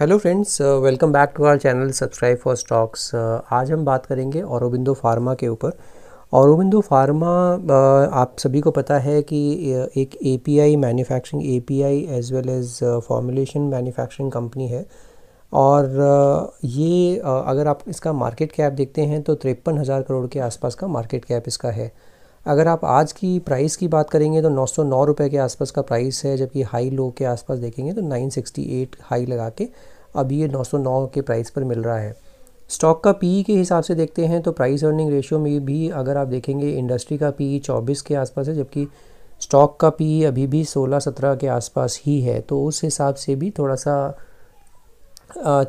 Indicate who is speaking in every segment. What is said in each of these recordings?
Speaker 1: hello friends welcome back to our channel subscribe for stocks आज हम बात करेंगे औरबिंदो फार्मा के ऊपर औरबिंदो फार्मा uh, आप सभी को पता है कि uh, एक API manufacturing API as well as formulation manufacturing company है और uh, ये अगर आप इसका मार्केट कैप देखते हैं तो तिरपन हज़ार करोड़ के आसपास का मार्केट कैप इसका है अगर आप आज की प्राइस की बात करेंगे तो नौ सौ नौ रुपये के आसपास का प्राइस है जबकि हाई लो के आसपास देखेंगे तो नाइन सिक्सटी एट हाई लगा के अभी ये नौ सौ नौ के प्राइस पर मिल रहा है स्टॉक का पी के हिसाब से देखते हैं तो प्राइस अर्निंग रेशियो में भी अगर आप देखेंगे इंडस्ट्री का पी चौबीस के आसपास है जबकि स्टॉक का पी अभी भी सोलह सत्रह के आसपास ही है तो उस हिसाब से भी थोड़ा सा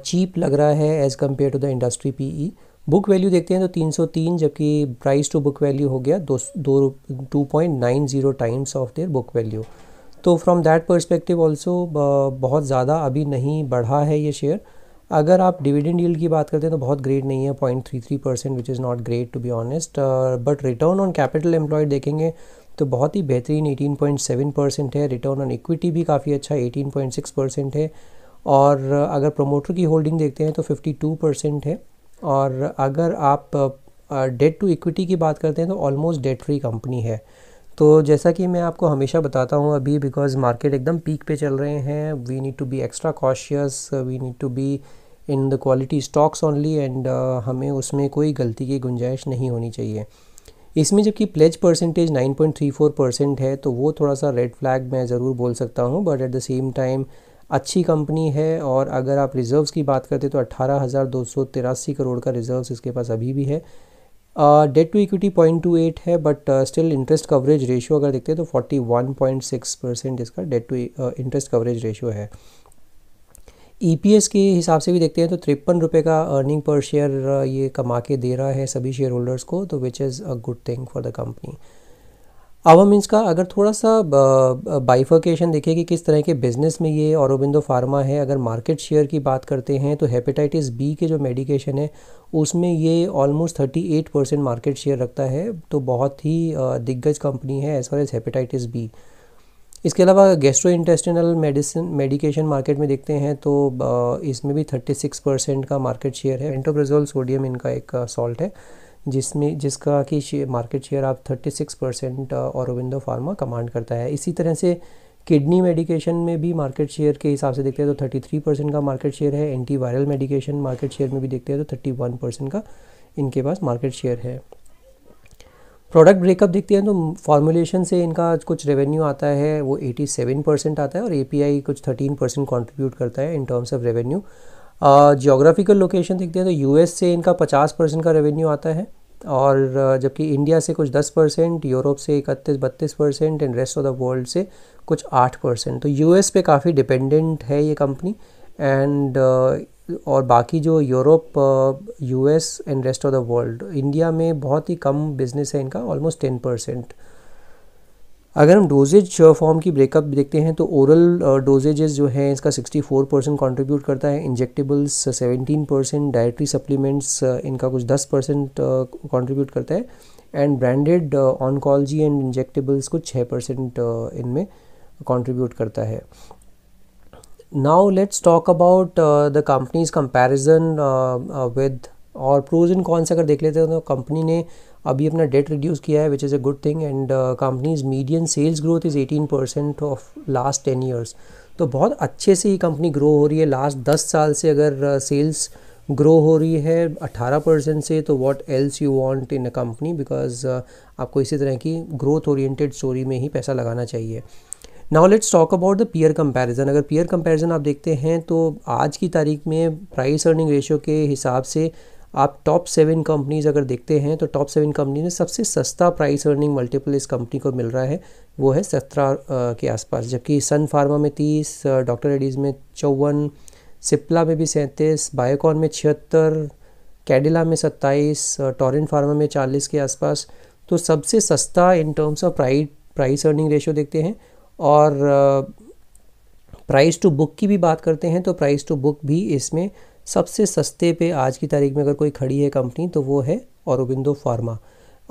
Speaker 1: चीप लग रहा है as compare to the industry P E book value देखते हैं तो 303 जबकि प्राइस टू बुक वैल्यू हो गया दो दो two point nine zero times of their book value तो फ्रॉम दैट परस्पेक्टिव ऑल्सो बहुत ज़्यादा अभी नहीं बढ़ा है ये शेयर अगर आप डिविडेंड डील की बात करते हैं तो बहुत ग्रेट नहीं है point three three percent which is not great to be honest but return on capital employed देखेंगे तो बहुत ही बेहतरीन एटीन पॉइंट सेवन परसेंट है रिटर्न ऑन इक्विटी भी काफ़ी अच्छा एटीन पॉइंट सिक्स परसेंट है और अगर प्रोमोटर की होल्डिंग देखते हैं तो फिफ्टी टू परसेंट है और अगर आप डेट टू इक्विटी की बात करते हैं तो ऑलमोस्ट डेट फ्री कंपनी है तो जैसा कि मैं आपको हमेशा बताता हूँ अभी बिकॉज मार्केट एकदम पीक पे चल रहे हैं we need to be extra cautious we need to be in the quality stocks only and हमें उसमें कोई गलती की गुंजाइश नहीं होनी चाहिए इसमें जबकि प्लेज परसेंटेज 9.34 परसेंट है तो वो थोड़ा सा रेड फ्लैग मैं ज़रूर बोल सकता हूँ but at the same time अच्छी कंपनी है और अगर आप रिज़र्व्स की बात करते तो अट्ठारह करोड़ का रिज़र्व्स इसके पास अभी भी है debt to equity point two eight है but still interest coverage ratio अगर देखते हैं तो forty one point six percent इसका debt to interest coverage ratio है ई पी एस के हिसाब से भी देखते हैं तो तिरपन रुपये का अर्निंग पर शेयर ये कमा के दे रहा है सभी शेयर होल्डर्स को तो which is a good thing for the company अब हम इसका अगर थोड़ा सा बाइफर्केशन देखें कि किस तरह के बिज़नेस में ये औरबिंदो फार्मा है अगर मार्केट शेयर की बात करते हैं तो हेपेटाइटिस बी के जो मेडिकेशन है उसमें ये ऑलमोस्ट 38 परसेंट मार्केट शेयर रखता है तो बहुत ही दिग्गज कंपनी है as far as hepatitis B इसके अलावा gastro intestinal medicine medication market में देखते हैं तो इसमें भी 36 परसेंट का मार्केट शेयर है एंटोप्रेजोल सोडियम इनका एक सॉल्ट है जिसमें जिसका कि मार्केट शेयर आप 36 परसेंट औरविंदो फार्मा कमांड करता है इसी तरह से किडनी मेडिकेशन में भी मार्केट शेयर के हिसाब से देखते हैं तो 33 परसेंट का मार्केट शेयर है एंटीवायरल मेडिकेशन मार्केट शेयर में भी देखते हैं तो 31 परसेंट का इनके पास मार्केट शेयर है प्रोडक्ट ब्रेकअप देखते हैं तो फार्मुलेशन से इनका कुछ रेवेन्यू आता है वो 87 परसेंट आता है और एपीआई कुछ 13 परसेंट कॉन्ट्रीब्यूट करता है in terms of revenue geographical location देखते हैं तो यूएस से इनका 50 परसेंट का रेवेन्यू आता है और जबकि इंडिया से कुछ 10 परसेंट यूरोप से इकतीस बत्तीस percent and rest of the world से कुछ 8 परसेंट तो यूएस पे काफ़ी डिपेंडेंट है ये कंपनी एंड और बाकी जो Europe US and rest of the world India में बहुत ही कम बिजनेस है इनका ऑलमोस्ट टेन परसेंट अगर हम डोजेज फॉर्म uh, की ब्रेकअप देखते हैं तो ओरल डोजेजेस uh, जो है इसका 64 परसेंट कॉन्ट्रीब्यूट करता है इंजेक्टेबल्स 17 परसेंट डायट्री सप्लीमेंट्स इनका कुछ 10 परसेंट कॉन्ट्रीब्यूट करता है and branded oncology and injectables को 6 परसेंट इनमें कॉन्ट्रीब्यूट करता है now let's talk about the companies comparison with और प्रोज कौन कॉन्स अगर देख लेते हैं तो कंपनी ने अभी अपना डेट रिड्यूस किया है which is a good thing and companies medium sales growth is eighteen percent of last ten years तो बहुत अच्छे से ये कंपनी ग्रो हो रही है लास्ट दस साल से अगर सेल्स uh, ग्रो हो रही है 18 परसेंट से तो what else you want in a company because आपको इसी तरह की ग्रोथ ओरिएंटेड स्टोरी में ही पैसा लगाना चाहिए now let's talk about the peer comparison अगर पीयर कंपैरिजन आप देखते हैं तो आज की तारीख में प्राइस अर्निंग रेशियो के हिसाब से आप टॉप सेवन कंपनीज अगर देखते हैं तो टॉप सेवन कंपनी में सबसे सस्ता प्राइस अर्निंग मल्टीपल इस कंपनी को मिल रहा है वो है सत्रह के आसपास जबकि सन फार्मा में तीस डॉक्टर रेडीज़ में चौवन सिप्ला में भी सैंतीस बायोकॉन में छिहत्तर कैडिला में सत्ताईस टॉरेंट फार्मा में चालीस के आसपास तो सबसे सस्ता in terms of price price earning ratio देखते हैं और प्राइस टू बुक की भी बात करते हैं तो प्राइस टू बुक भी इसमें सबसे सस्ते पे आज की तारीख में अगर कोई खड़ी है कंपनी तो वो है औरबिंदो फार्मा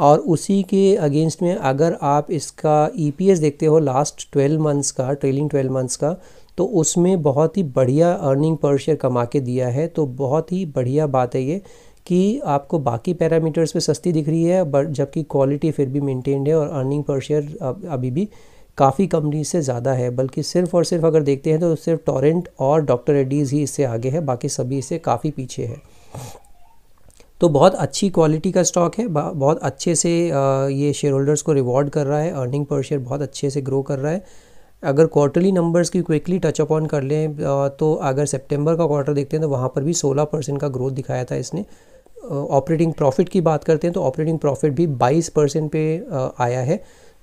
Speaker 1: और उसी के अगेंस्ट में अगर आप इसका ई e देखते हो लास्ट ट्वेल्व मंथ्स का ट्रेलिंग ट्वेल्व मंथ्स का तो उसमें बहुत ही बढ़िया अर्निंग पर शेयर कमा के दिया है तो बहुत ही बढ़िया बात है ये कि आपको बाकी पैरामीटर्स पे सस्ती दिख रही है बट जबकि क्वालिटी फिर भी मेंटेन्ड है और अर्निंग पर शेयर अभी भी काफ़ी कंपनी से ज़्यादा है बल्कि सिर्फ और सिर्फ अगर देखते हैं तो सिर्फ टॉरेंट और डॉक्टर एडीज़ ही इससे आगे है बाकी सभी इससे काफ़ी पीछे है तो बहुत अच्छी क्वालिटी का स्टॉक है बहुत अच्छे से ये शेयर होल्डर्स को रिवॉर्ड कर रहा है अर्निंग पर शेयर बहुत अच्छे से ग्रो कर रहा है अगर क्वार्टरली नंबर्स की क्विकली टच अप ऑन कर लें तो अगर सितंबर का क्वार्टर देखते हैं तो वहाँ पर भी 16 परसेंट का ग्रोथ दिखाया था इसने ऑपरेटिंग प्रॉफिट की बात करते हैं तो ऑपरेटिंग प्रॉफिट भी 22 परसेंट पे आया है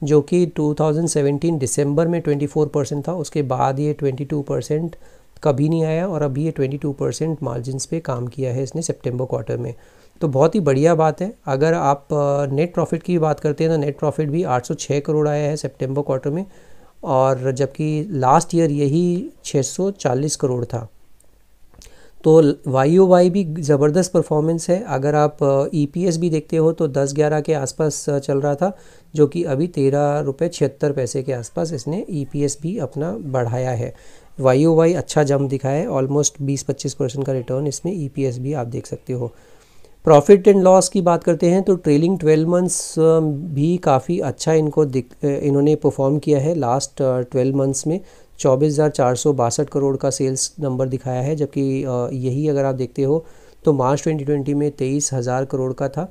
Speaker 1: जो कि 2017 दिसंबर में 24 परसेंट था उसके बाद ये 22 परसेंट कभी नहीं आया और अभी ये 22 परसेंट मार्जिनस पे काम किया है इसने सितंबर क्वार्टर में तो बहुत ही बढ़िया बात है अगर आप नेट प्रॉफिट की बात करते हैं तो नेट प्रॉफिट भी 806 करोड़ आया है सितंबर क्वार्टर में और जबकि लास्ट ईयर यही 640 करोड़ था तो वाई ओ वाई भी ज़बरदस्त परफॉर्मेंस है अगर आप ई पी एस भी देखते हो तो दस ग्यारह के आसपास चल रहा था जो कि अभी तेरह रुपये छिहत्तर पैसे के आसपास इसने ई पी एस भी अपना बढ़ाया है वाई ओ वाई अच्छा जम दिखा है ऑलमोस्ट बीस पच्चीस परसेंट का रिटर्न इसमें ई पी एस भी आप देख सकते हो प्रॉफिट एंड लॉस की बात करते हैं तो ट्रेलिंग ट्वेल्व मंथ्स भी काफ़ी अच्छा इनको दिख इन्होंने परफॉर्म किया है लास्ट ट्वेल्व मंथ्स में चौबीस हज़ार चार सौ बासठ करोड़ का सेल्स नंबर दिखाया है जबकि यही अगर आप देखते हो तो मार्च 2020 में तेईस हज़ार करोड़ का था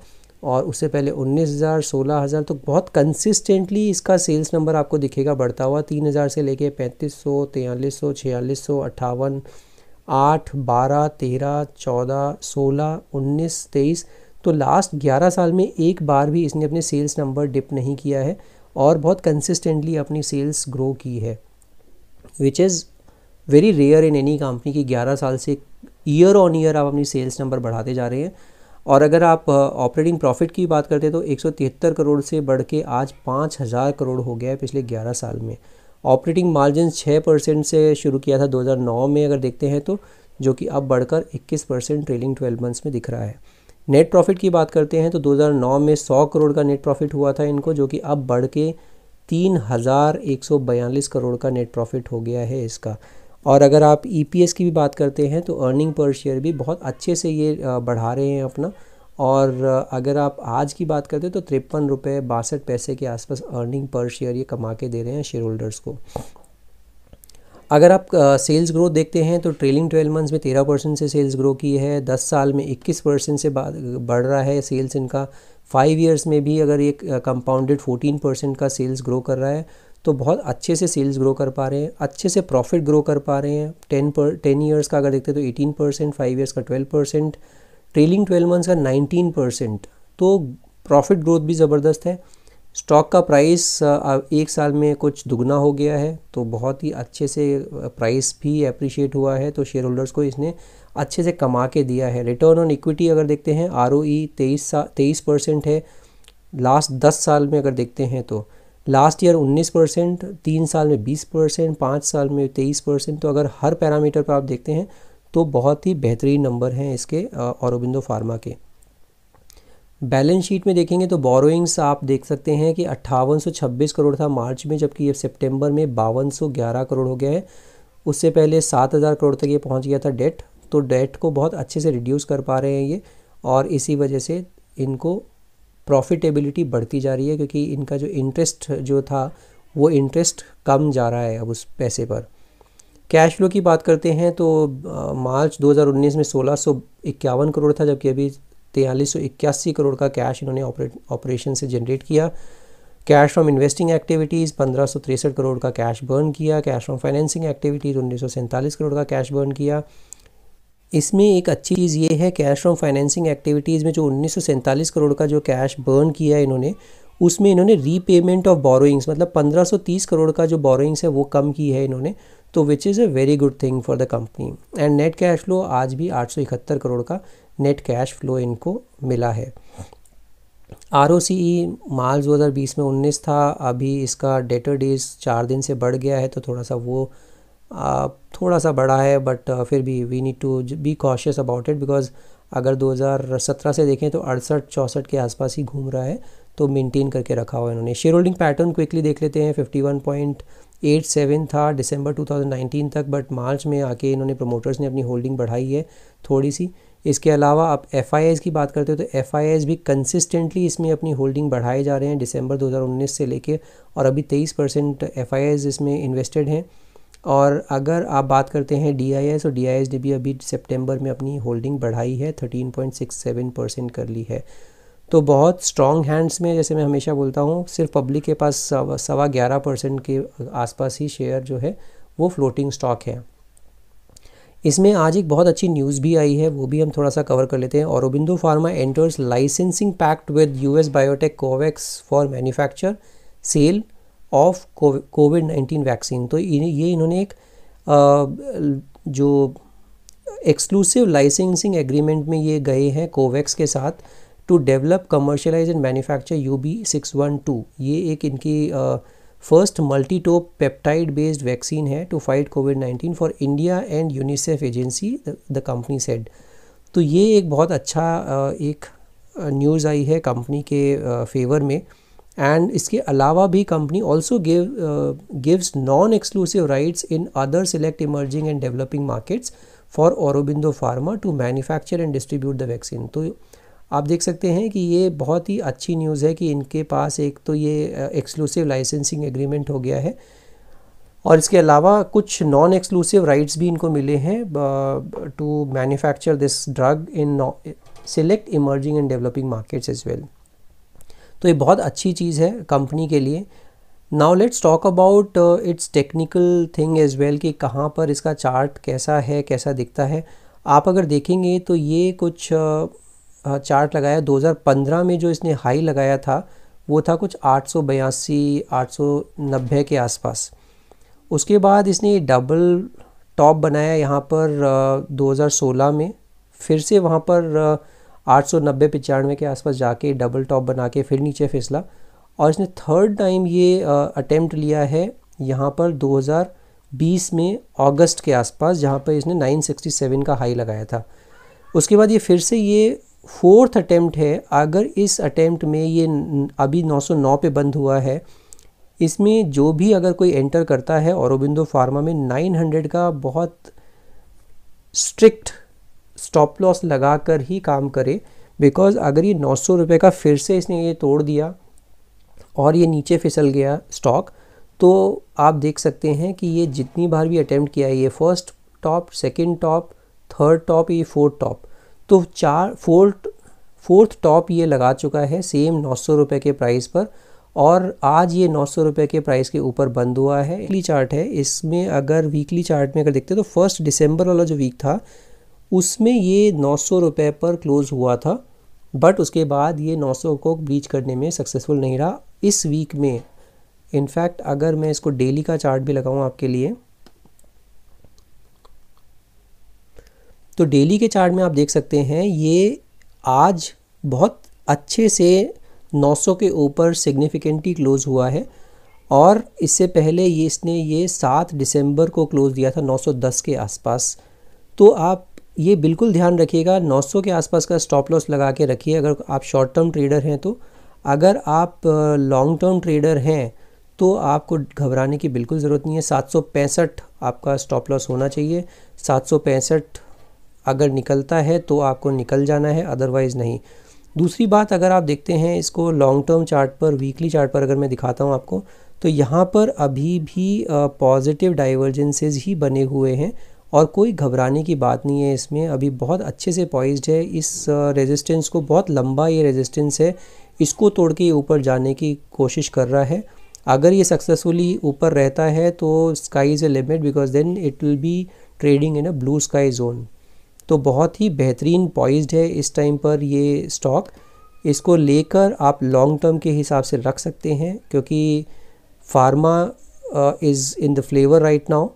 Speaker 1: और उससे पहले उन्नीस हज़ार सोलह हज़ार तो बहुत कंसिस्टेंटली इसका सेल्स नंबर आपको दिखेगा बढ़ता हुआ तीन हज़ार से लेके पैंतीस सौ तैंतालीस सौ छियालीस सौ अट्ठावन आठ बारह तेरह चौदह सोलह उन्नीस तेईस तो लास्ट ग्यारह साल में एक बार भी इसने अपने सेल्स नंबर डिप नहीं किया है और बहुत कंसिस्टेंटली अपनी सेल्स ग्रो की है which is very rare in any company की 11 साल से ईयर ऑन ईयर आप अपनी सेल्स नंबर बढ़ाते जा रहे हैं और अगर आप ऑपरेटिंग uh, प्रॉफिट की बात करते हैं तो एक करोड़ से बढ़ के आज हज़ार करोड़ हो गया है पिछले 11 साल में ऑपरेटिंग मार्जिन 6 परसेंट से शुरू किया था 2009 में अगर देखते हैं तो जो कि अब बढ़कर 21 परसेंट ट्रेलिंग ट्वेल्व मंथ्स में दिख रहा है नेट प्रॉफिट की बात करते हैं तो 2009 में 100 करोड़ का नेट प्रॉफिट हुआ था इनको जो कि अब बढ़ के तीन हज़ार एक सौ बयालीस करोड़ का नेट प्रॉफिट हो गया है इसका और अगर आप ई e की भी बात करते हैं तो अर्निंग पर शेयर भी बहुत अच्छे से ये बढ़ा रहे हैं अपना और अगर आप आज की बात करते हैं तो तिरपन रुपये बासठ पैसे के आसपास अर्निंग पर शेयर ये कमा के दे रहे हैं शेयर होल्डर्स को अगर आप सेल्स ग्रोथ देखते हैं तो ट्रेलिंग ट्वेल्व मंथ्स में तेरह परसेंट से सेल्स ग्रो की है दस साल में इक्कीस परसेंट से बढ़ रहा है सेल्स इनका फाइव ईयर्स में भी अगर ये कंपाउंडेड फोर्टीन परसेंट का सेल्स ग्रो कर रहा है तो बहुत अच्छे से सेल्स ग्रो कर पा रहे हैं अच्छे से प्रॉफिट ग्रो कर पा रहे हैं टेन पर टेन ईयर्स का अगर देखते हैं तो एटीन परसेंट फाइव ईयर्स का twelve percent trailing twelve months का नाइनटीन परसेंट तो प्रॉफिट ग्रोथ भी ज़बरदस्त है स्टॉक का प्राइस एक साल में कुछ दुगना हो गया है तो बहुत ही अच्छे से प्राइस भी अप्रिशिएट हुआ है तो शेयर होल्डर्स को इसने अच्छे से कमा के दिया है रिटर्न ऑन इक्विटी अगर देखते हैं आर ओ ई तेईस सा तेईस परसेंट है लास्ट दस साल में अगर देखते हैं तो लास्ट ईयर 19 परसेंट तीन साल में 20 परसेंट पाँच साल में 23 परसेंट तो अगर हर पैरामीटर पर आप देखते हैं तो बहुत ही बेहतरीन नंबर हैं इसके औरबिंदो फार्मा के बैलेंस शीट में देखेंगे तो बोरोइंग्स आप देख सकते हैं कि अट्ठावन करोड़ था मार्च में जबकि ये सितंबर में बावन करोड़ हो गया है उससे पहले 7000 करोड़ तक ये पहुंच गया था डेट तो डेट को बहुत अच्छे से रिड्यूस कर पा रहे हैं ये और इसी वजह से इनको प्रॉफिटेबिलिटी बढ़ती जा रही है क्योंकि इनका जो इंटरेस्ट जो था वो इंटरेस्ट कम जा रहा है अब उस पैसे पर कैश फ्लो की बात करते हैं तो आ, मार्च 2019 में सोलह करोड़ था जबकि अभी तैंतालीस करोड़ का कैश इन्होंने ऑपरेशन से जनरेट किया कैश फ्रॉम इन्वेस्टिंग एक्टिविटीज़ पंद्रह करोड़ का कैश बर्न किया कैश फ्रॉम फाइनेंसिंग एक्टिविटीज़ उन्नीस करोड़ का कैश बर्न किया इसमें एक अच्छी चीज़ ये है कैश फ्रॉम फाइनेंसिंग एक्टिविटीज़ में जो उन्नीस करोड़ का जो कैश बर्न किया है इन्होंने उसमें इन्होंने रीपेमेंट ऑफ बोरोइंग्स मतलब 1530 करोड़ का जो बोरोइंग्स है वो कम की है इन्होंने तो which is a very good thing for the company and net cash flow आज भी आठ करोड़ का नेट कैश फ्लो इनको मिला है आर ओ सी ई मार्च दो में उन्नीस था अभी इसका डेटर डेज चार दिन से बढ़ गया है तो थोड़ा सा वो थोड़ा सा बड़ा है बट uh, फिर भी we need to be cautious about it because अगर 2017 से देखें तो अड़सठ चौंसठ के आसपास ही घूम रहा है तो मेंटेन करके रखा हुआ है इन्होंने शेयर होल्डिंग पैटर्न क्विकली देख लेते हैं 51.87 था दिसंबर 2019 तक बट मार्च में आके इन्होंने प्रमोटर्स ने अपनी होल्डिंग बढ़ाई है थोड़ी सी इसके अलावा आप एफ की बात करते हो तो एफ भी कंसिस्टेंटली इसमें अपनी होल्डिंग बढ़ाए जा रहे हैं दिसंबर 2019 से लेके और अभी 23 परसेंट एफ इसमें इन्वेस्टेड हैं और अगर आप बात करते हैं डी आई एस और डी आई एस ने भी अभी सितंबर में अपनी होल्डिंग बढ़ाई है thirteen point six seven percent कर ली है तो बहुत स्ट्रॉन्ग हैंड्स में जैसे मैं हमेशा बोलता हूँ सिर्फ पब्लिक के पास सवा सवा ग्यारह परसेंट के आसपास ही शेयर जो है वो फ्लोटिंग स्टॉक है इसमें आज एक बहुत अच्छी न्यूज़ भी आई है वो भी हम थोड़ा सा कवर कर लेते हैं Aurobindo Pharma enters licensing pact with US biotech Covaxx for manufacture sale of Covid nineteen vaccine तो ये इन्होंने एक आ, जो एक्सक्लूसिव लाइसेंसिंग एग्रीमेंट में ये गए हैं कोवैक्स के साथ to develop commercialise and manufacture U B six one two ये एक इनकी first multitope peptide based vaccine है to fight COVID nineteen for India and UNICEF agency the company said तो ये एक बहुत अच्छा uh, एक न्यूज़ आई है कंपनी के फेवर में एंड इसके अलावा भी company also give gives non exclusive rights in other select emerging and developing markets for Aurobindo Pharma to manufacture and distribute the vaccine तो आप देख सकते हैं कि ये बहुत ही अच्छी न्यूज़ है कि इनके पास एक तो ये एक्सक्लूसिव लाइसेंसिंग एग्रीमेंट हो गया है और इसके अलावा कुछ नॉन एक्सक्लूसिव राइट्स भी इनको मिले हैं to manufacture this drug in select emerging and developing markets as well तो ये बहुत अच्छी चीज़ है कंपनी के लिए now let's talk about its technical thing as well कि कहाँ पर इसका चार्ट कैसा है कैसा दिखता है आप अगर देखेंगे तो ये कुछ चार्ट uh, uh, लगाया 2015 में जो इसने हाई लगाया था वो था कुछ आठ सौ के आसपास उसके बाद इसने डबल टॉप बनाया यहाँ पर 2016 uh, में फिर से वहाँ पर आठ सौ नब्बे के आसपास जाके डबल टॉप बना के फिर नीचे फिसला और इसने थर्ड टाइम ये अटैम्प्ट लिया है यहाँ पर 2020 में अगस्त के आसपास जहाँ पर इसने 967 का हाई लगाया था उसके बाद ये फिर से ये फोर्थ अटैम्प्ट है अगर इस अटैम्प्ट में ये अभी 909 पे बंद हुआ है इसमें जो भी अगर कोई एंटर करता है औरबिंदो फार्मा में 900 का बहुत स्ट्रिक्ट स्टॉप लॉस लगा कर ही काम करे बिकॉज अगर ये नौ सौ रुपये का फिर से इसने ये तोड़ दिया और ये नीचे फिसल गया स्टॉक तो आप देख सकते हैं कि ये जितनी बार भी अटैम्प्ट किया है ये first top second top third top ये फोर्थ टॉप तो चार फोर्थ फोर्थ टॉप ये लगा चुका है सेम नौ सौ रुपये के प्राइस पर और आज ये नौ सौ रुपये के प्राइस के ऊपर बंद हुआ है वीकली चार्ट है इसमें अगर वीकली चार्ट में अगर देखते हैं तो फर्स्ट दिसंबर वाला जो वीक था उसमें ये नौ सौ पर क्लोज़ हुआ था बट उसके बाद ये 900 को ब्रीच करने में सक्सेसफुल नहीं रहा इस वीक में इनफैक्ट अगर मैं इसको डेली का चार्ट भी लगाऊँ आपके लिए तो डेली के चार्ट में आप देख सकते हैं ये आज बहुत अच्छे से 900 के ऊपर सिग्निफिकेंटली क्लोज़ हुआ है और इससे पहले ये इसने ये 7 दिसंबर को क्लोज़ दिया था 910 के आसपास तो आप ये बिल्कुल ध्यान रखिएगा 900 के आसपास का स्टॉप लॉस लगा के रखिए अगर आप शॉर्ट टर्म ट्रेडर हैं तो अगर आप लॉन्ग टर्म ट्रेडर हैं तो आपको घबराने की बिल्कुल ज़रूरत नहीं है सात आपका स्टॉप लॉस होना चाहिए सात अगर निकलता है तो आपको निकल जाना है अदरवाइज़ नहीं दूसरी बात अगर आप देखते हैं इसको लॉन्ग टर्म चार्ट पर वीकली चार्ट पर अगर मैं दिखाता हूँ आपको तो यहाँ पर अभी भी पॉजिटिव डाइवर्जेंसेज ही बने हुए हैं और कोई घबराने की बात नहीं है इसमें अभी बहुत अच्छे से पॉइज्ड है इस रेजिस्टेंस को बहुत लंबा ये रेजिस्टेंस है इसको तोड़ के ऊपर जाने की कोशिश कर रहा है अगर ये सक्सेसफुली ऊपर रहता है तो sky is a limit because then it will be trading in a blue sky zone तो बहुत ही बेहतरीन पॉइज्ड है इस टाइम पर ये स्टॉक इसको लेकर आप लॉन्ग टर्म के हिसाब से रख सकते हैं क्योंकि pharma is in the flavour right now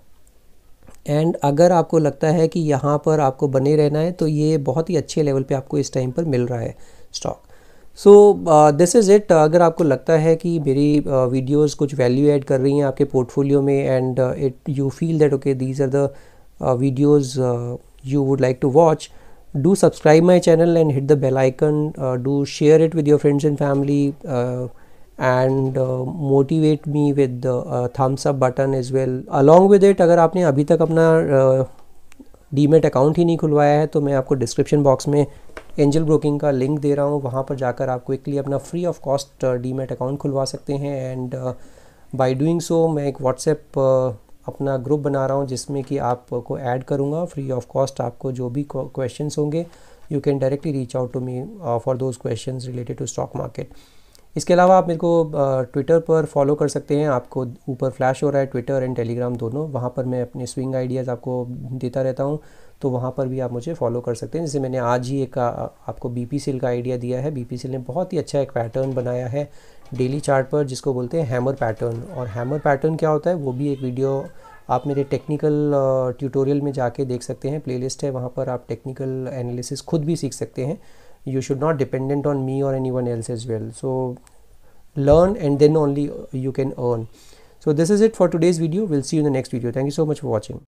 Speaker 1: and अगर आपको लगता है कि यहाँ पर आपको बने रहना है तो ये बहुत ही अच्छे लेवल पे आपको इस टाइम पर मिल रहा है stock so this is it अगर आपको लगता है कि मेरी वीडियोस uh, कुछ वैल्यू ऐड कर रही हैं आपके पोर्टफोलियो में and it you feel that okay these are the videos you would like to watch do subscribe my channel and hit the bell icon do share it with your friends and family and motivate me with thumbs up button as well along with it अगर आपने अभी तक अपना demat uh, account ही नहीं खुलवाया है तो मैं आपको डिस्क्रिप्शन बॉक्स में एंजल ब्रोकिंग का लिंक दे रहा हूँ वहाँ पर जाकर आप क्विकली अपना free of cost demat account खुलवा सकते हैं एंड बाय डूइंग सो मैं एक व्हाट्सएप uh, अपना ग्रुप बना रहा हूँ जिसमें कि आपको ऐड करूँगा फ्री ऑफ कॉस्ट आपको जो भी क्वेश्चन होंगे you can directly reach out to me for those questions related to stock market इसके अलावा आप मेरे को ट्विटर पर फॉलो कर सकते हैं आपको ऊपर फ्लैश हो रहा है ट्विटर एंड टेलीग्राम दोनों वहाँ पर मैं अपने स्विंग आइडियाज़ आपको देता रहता हूँ तो वहाँ पर भी आप मुझे फॉलो कर सकते हैं जैसे मैंने आज ही एक आपको बी पी सिल का आइडिया दिया है बी पी सिल ने बहुत ही अच्छा एक पैटर्न बनाया है डेली चार्ट पर जिसको बोलते हैं हैमर पैटर्न और हैमर पैटर्न क्या होता है वो भी एक वीडियो आप मेरे टेक्निकल ट्यूटोरियल में जाके देख सकते हैं प्लेलिस्ट है वहाँ पर आप टेक्निकल एनालिसिस खुद भी सीख सकते हैं you should not dependent on me or anyone else as well so learn and then only you can earn so this is it for today's video we'll see you in the next video thank you so much for watching